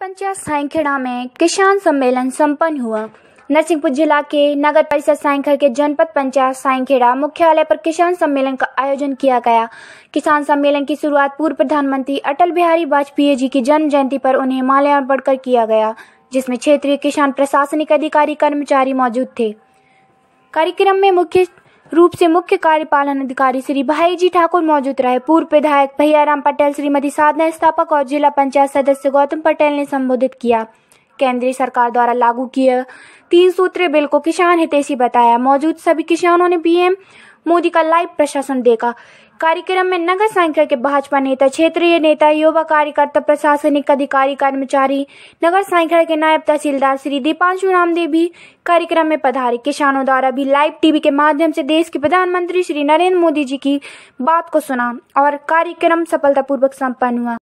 पंचायत साइखेड़ा में किसान सम्मेलन संपन्न हुआ नरसिंहपुर जिला के नगर परिषद साइखेड़ के जनपद पंचायत साइखेड़ा मुख्यालय पर किसान सम्मेलन का आयोजन किया गया किसान सम्मेलन की शुरुआत पूर्व प्रधानमंत्री अटल बिहारी वाजपेयी जी की जन्म जयंती पर उन्हें माल्यार्पण कर किया गया जिसमें क्षेत्रीय किसान प्रशासनिक अधिकारी कर्मचारी मौजूद थे कार्यक्रम में मुख्य रूप से मुख्य कार्यपालन अधिकारी श्री भाई जी ठाकुर मौजूद रहे पूर्व विधायक भैया राम पटेल श्रीमती साधना स्थापक और जिला पंचायत सदस्य गौतम पटेल ने संबोधित किया केंद्रीय सरकार द्वारा लागू किए तीन सूत्रीय बिल को किसान हितेशी बताया मौजूद सभी किसानों ने पीएम मोदी का लाइव प्रशासन देखा कार्यक्रम में नगर संख्या के भाजपा नेता क्षेत्रीय नेता युवा कार्यकर्ता प्रशासनिक अधिकारी कर्मचारी नगर संख्या के नायब तहसीलदार श्री दीपांशु रामदेव भी कार्यक्रम में पधारे किसानों द्वारा भी लाइव टीवी के माध्यम से देश के प्रधानमंत्री श्री नरेंद्र मोदी जी की बात को सुना और कार्यक्रम सफलतापूर्वक सम्पन्न हुआ